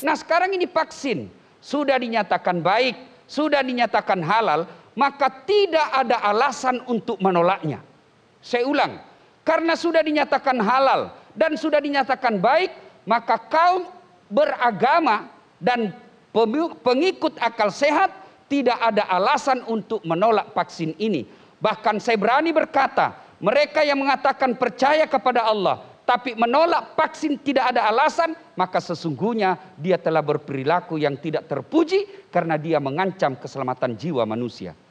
Nah sekarang ini vaksin sudah dinyatakan baik, sudah dinyatakan halal, maka tidak ada alasan untuk menolaknya. Saya ulang, karena sudah dinyatakan halal dan sudah dinyatakan baik, maka kaum beragama dan pengikut akal sehat tidak ada alasan untuk menolak vaksin ini. Bahkan saya berani berkata, mereka yang mengatakan percaya kepada Allah, tapi menolak vaksin tidak ada alasan, maka sesungguhnya dia telah berperilaku yang tidak terpuji karena dia mengancam keselamatan jiwa manusia.